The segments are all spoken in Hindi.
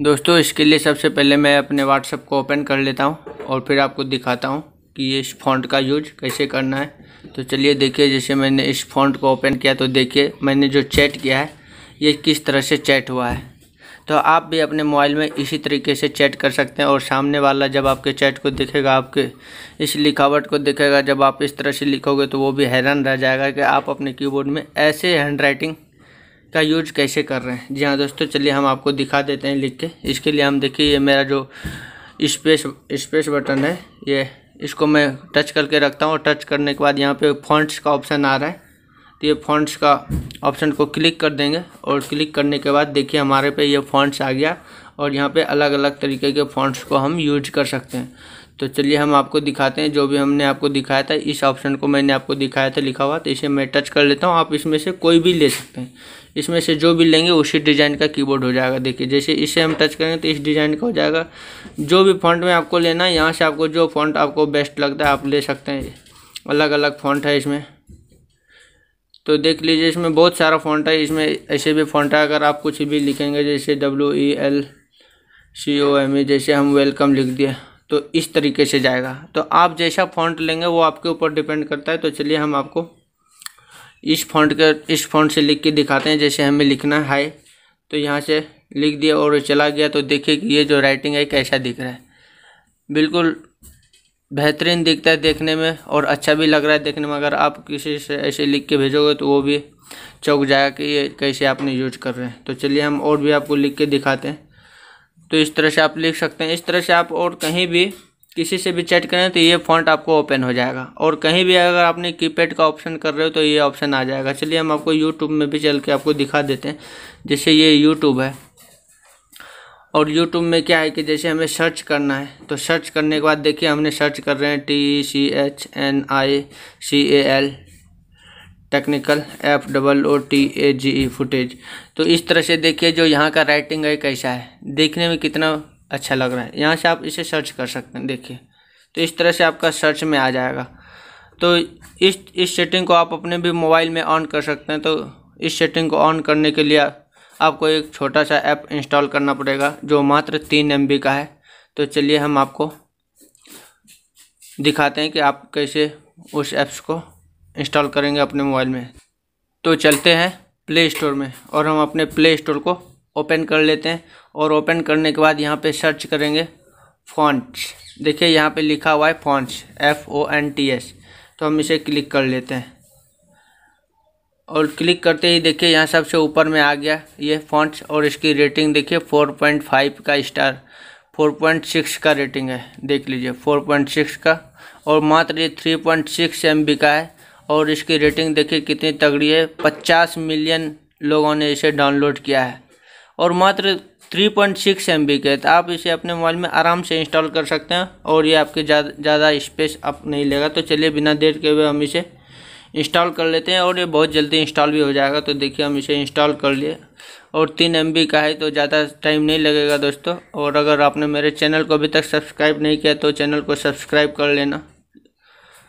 दोस्तों इसके लिए सबसे पहले मैं अपने व्हाट्सअप को ओपन कर लेता हूँ और फिर आपको दिखाता हूँ कि ये इस फॉन्ट का यूज कैसे करना है तो चलिए देखिए जैसे मैंने इस फॉन्ट को ओपन किया तो देखिए मैंने जो चैट किया है ये किस तरह से चैट हुआ है तो आप भी अपने मोबाइल में इसी तरीके से चैट कर सकते हैं और सामने वाला जब आपके चैट को देखेगा आपके इस लिखावट को देखेगा जब आप इस तरह से लिखोगे तो वो भी हैरान रह जाएगा कि आप अपने कीबोर्ड में ऐसे हैंड राइटिंग का यूज कैसे कर रहे हैं जी हाँ दोस्तों चलिए हम आपको दिखा देते हैं लिख के इसके लिए हम देखिए ये मेरा जो स्पेस स्पेस बटन है ये इसको मैं टच करके रखता हूँ और टच करने के बाद यहाँ पे फॉन्ट्स का ऑप्शन आ रहा है तो ये फॉन्ट्स का ऑप्शन को क्लिक कर देंगे और क्लिक करने के बाद देखिए हमारे पे ये फॉन्ट्स आ गया और यहाँ पे अलग अलग तरीके के फॉन्ट्स को हम यूज कर सकते हैं तो चलिए हम आपको दिखाते हैं जो भी हमने आपको दिखाया था इस ऑप्शन को मैंने आपको दिखाया था लिखा हुआ तो इसे मैं टच कर लेता हूँ आप इसमें से कोई भी ले सकते हैं इसमें से जो भी लेंगे उसी डिज़ाइन का कीबोर्ड हो जाएगा देखिए जैसे इसे हम टच करेंगे तो इस डिज़ाइन का हो जाएगा जो भी फॉन्ट में आपको लेना है यहाँ से आपको जो फॉन्ट आपको बेस्ट लगता है आप ले सकते हैं अलग अलग फॉन्ट है इसमें तो देख लीजिए इसमें बहुत सारा फॉन्ट है इसमें ऐसे भी फॉन्ट है अगर आप कुछ भी लिखेंगे जैसे W E L C O M E जैसे हम वेलकम लिख दिया तो इस तरीके से जाएगा तो आप जैसा फॉन्ट लेंगे वो आपके ऊपर डिपेंड करता है तो चलिए हम आपको इस फॉन्ट के इस फॉन्ट से लिख के दिखाते हैं जैसे हमें लिखना है हाई तो यहाँ से लिख दिया और चला गया तो देखिए कि ये जो राइटिंग है कैसा दिख रहा है बिल्कुल बेहतरीन दिखता है देखने में और अच्छा भी लग रहा है देखने में अगर आप किसी से ऐसे लिख के भेजोगे तो वो भी चौक जाएगा कि ये कैसे आपने यूज कर रहे हैं तो चलिए हम और भी आपको लिख के दिखाते हैं तो इस तरह से आप लिख सकते हैं इस तरह से आप और कहीं भी किसी से भी चैट करें तो ये फॉन्ट आपको ओपन हो जाएगा और कहीं भी अगर आपने कीपैड का ऑप्शन कर रहे हो तो ये ऑप्शन आ जाएगा चलिए हम आपको यूट्यूब में भी चल के आपको दिखा देते हैं जैसे ये यूट्यूब है और यूट्यूब में क्या है कि जैसे हमें सर्च करना है तो सर्च करने के बाद देखिए हमने सर्च कर रहे हैं T C H N I C A L technical F double O T A G E footage तो इस तरह से देखिए जो यहाँ का राइटिंग है कैसा है देखने में कितना अच्छा लग रहा है यहाँ से आप इसे सर्च कर सकते हैं देखिए तो इस तरह से आपका सर्च में आ जाएगा तो इस इस सेटिंग को आप अपने भी मोबाइल में ऑन कर सकते हैं तो इस सेटिंग को ऑन करने के लिए आपको एक छोटा सा ऐप इंस्टॉल करना पड़ेगा जो मात्र तीन एम का है तो चलिए हम आपको दिखाते हैं कि आप कैसे उस ऐप्स को इंस्टॉल करेंगे अपने मोबाइल में तो चलते हैं प्ले स्टोर में और हम अपने प्ले स्टोर को ओपन कर लेते हैं और ओपन करने के बाद यहाँ पे सर्च करेंगे फॉन्ट्स देखिए यहाँ पे लिखा हुआ है fonts F O N T S तो हम इसे क्लिक कर लेते हैं और क्लिक करते ही देखिए यहाँ सबसे ऊपर में आ गया ये फॉन्ट्स और इसकी रेटिंग देखिए फोर पॉइंट फाइव का स्टार फोर पॉइंट सिक्स का रेटिंग है देख लीजिए फोर पॉइंट सिक्स का और मात्र ये three point six M B का है और इसकी रेटिंग देखिए कितनी तगड़ी है पचास मिलियन लोगों ने इसे डाउनलोड किया है और मात्र 3.6 पॉइंट सिक्स एम बी के तो आप इसे अपने मोबाइल में आराम से इंस्टॉल कर सकते हैं और ये आपके ज़्यादा स्पेस आप नहीं लेगा तो चलिए बिना देर के हुए हम इसे इंस्टॉल कर लेते हैं और ये बहुत जल्दी इंस्टॉल भी हो जाएगा तो देखिए हम इसे इंस्टॉल कर लिए और तीन एम का है तो ज़्यादा टाइम नहीं लगेगा दोस्तों और अगर आपने मेरे चैनल को अभी तक सब्सक्राइब नहीं किया तो चैनल को सब्सक्राइब कर लेना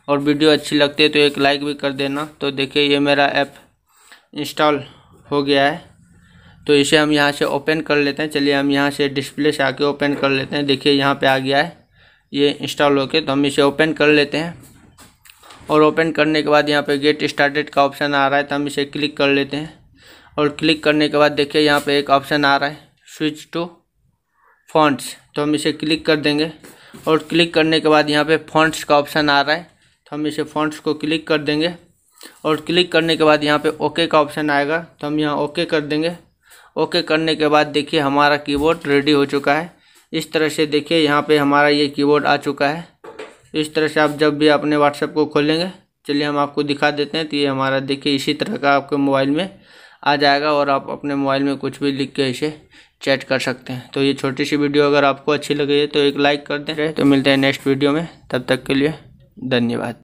और वीडियो अच्छी लगती है तो एक लाइक भी कर देना तो देखिए ये मेरा ऐप इंस्टॉल हो गया है तो इसे हम यहाँ से ओपन कर लेते हैं चलिए हम यहाँ से डिस्प्ले से आके ओपन कर लेते हैं देखिए यहाँ पे आ गया है ये इंस्टॉल होके तो हम इसे ओपन कर लेते हैं और ओपन करने के बाद यहाँ पे गेट स्टार्टेड का ऑप्शन आ रहा है तो हम इसे क्लिक कर लेते हैं और क्लिक करने के बाद देखिए यहाँ पे एक ऑप्शन आ रहा है स्विच टू फॉन्ट्स तो हम इसे क्लिक कर देंगे और क्लिक करने के बाद यहाँ पर फॉन्ट्स का ऑप्शन आ रहा है हम इसे फॉन्ट्स को क्लिक कर देंगे और क्लिक करने के बाद यहाँ पे ओके का ऑप्शन आएगा तो हम यहाँ ओके कर देंगे ओके करने के बाद देखिए हमारा कीबोर्ड रेडी हो चुका है इस तरह से देखिए यहाँ पे हमारा ये कीबोर्ड आ चुका है इस तरह से आप जब भी अपने व्हाट्सएप को खोलेंगे चलिए हम आपको दिखा देते हैं तो ये हमारा देखिए इसी तरह का आपके मोबाइल में आ जाएगा और आप अपने मोबाइल में कुछ भी लिख के इसे चैट कर सकते हैं तो ये छोटी सी वीडियो अगर आपको अच्छी लगी है तो एक लाइक कर दें तो मिलते हैं नेक्स्ट वीडियो में तब तक के लिए धन्यवाद